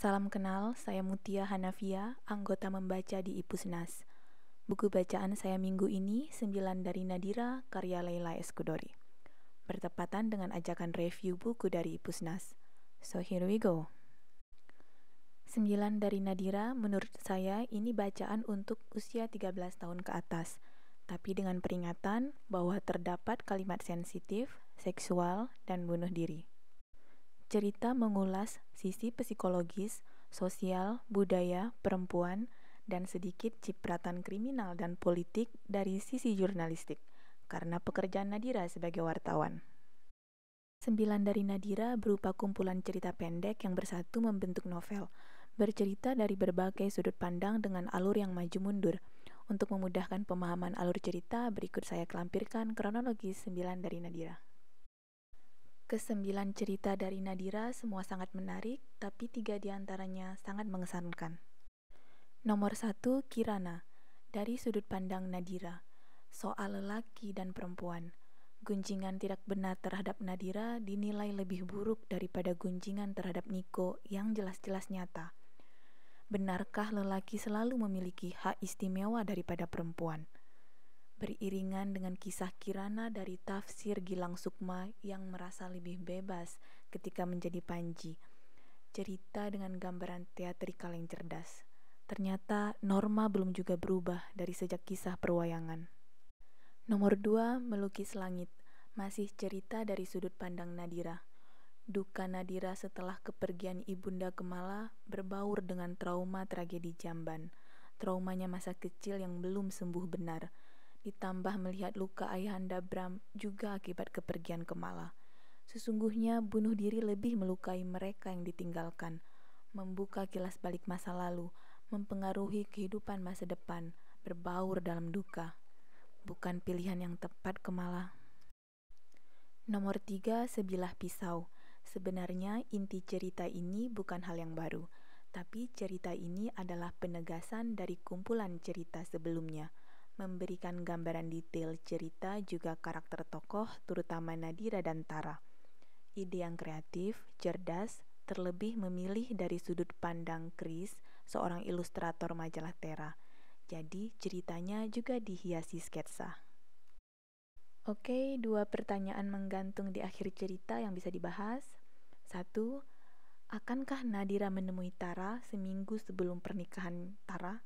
Salam kenal, saya Mutia Hanafia, anggota membaca di Ipusnas. Buku bacaan saya minggu ini 9 dari Nadira, karya Leila Eskudori. Bertepatan dengan ajakan review buku dari Ipusnas. So here we go. 9 dari Nadira, menurut saya ini bacaan untuk usia 13 tahun ke atas, tapi dengan peringatan bahwa terdapat kalimat sensitif, seksual, dan bunuh diri. Cerita mengulas sisi psikologis, sosial, budaya, perempuan, dan sedikit cipratan kriminal dan politik dari sisi jurnalistik karena pekerjaan Nadira sebagai wartawan. Sembilan dari Nadira berupa kumpulan cerita pendek yang bersatu membentuk novel, bercerita dari berbagai sudut pandang dengan alur yang maju mundur. Untuk memudahkan pemahaman alur cerita, berikut saya kelampirkan kronologis sembilan dari Nadira. Kesembilan cerita dari Nadira semua sangat menarik, tapi tiga diantaranya sangat mengesankan. Nomor satu, Kirana. Dari sudut pandang Nadira, soal lelaki dan perempuan. Gunjingan tidak benar terhadap Nadira dinilai lebih buruk daripada gunjingan terhadap Niko yang jelas-jelas nyata. Benarkah lelaki selalu memiliki hak istimewa daripada perempuan? beriringan dengan kisah Kirana dari tafsir Gilang Sukma yang merasa lebih bebas ketika menjadi Panji. Cerita dengan gambaran teatrikal yang cerdas. Ternyata norma belum juga berubah dari sejak kisah perwayangan. Nomor dua Melukis Langit. Masih cerita dari sudut pandang Nadira. Duka Nadira setelah kepergian Ibunda Kemala berbaur dengan trauma tragedi Jamban. Traumanya masa kecil yang belum sembuh benar – ditambah melihat luka ayahanda Bram juga akibat kepergian Kemala. Sesungguhnya bunuh diri lebih melukai mereka yang ditinggalkan, membuka kilas balik masa lalu, mempengaruhi kehidupan masa depan, berbaur dalam duka. Bukan pilihan yang tepat Kemala. Nomor tiga, sebilah pisau. Sebenarnya inti cerita ini bukan hal yang baru, tapi cerita ini adalah penegasan dari kumpulan cerita sebelumnya – memberikan gambaran detail cerita juga karakter tokoh, terutama Nadira dan Tara. Ide yang kreatif, cerdas, terlebih memilih dari sudut pandang Chris, seorang ilustrator majalah Tera. Jadi, ceritanya juga dihiasi sketsa. Oke, dua pertanyaan menggantung di akhir cerita yang bisa dibahas. Satu, akankah Nadira menemui Tara seminggu sebelum pernikahan Tara?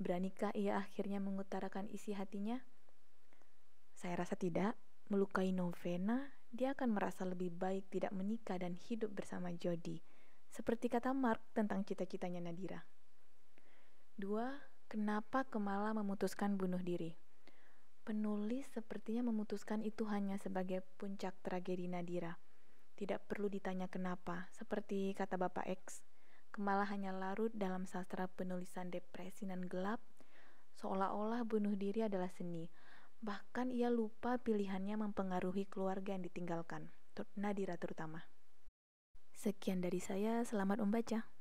Beranikah ia akhirnya mengutarakan isi hatinya? Saya rasa tidak. Melukai Novena, dia akan merasa lebih baik tidak menikah dan hidup bersama Jody. Seperti kata Mark tentang cita-citanya Nadira. Dua, kenapa Kemala memutuskan bunuh diri? Penulis sepertinya memutuskan itu hanya sebagai puncak tragedi Nadira. Tidak perlu ditanya kenapa, seperti kata Bapak X malah hanya larut dalam sastra penulisan depresi dan gelap, seolah-olah bunuh diri adalah seni. Bahkan ia lupa pilihannya mempengaruhi keluarga yang ditinggalkan, Nadira terutama. Sekian dari saya, selamat membaca.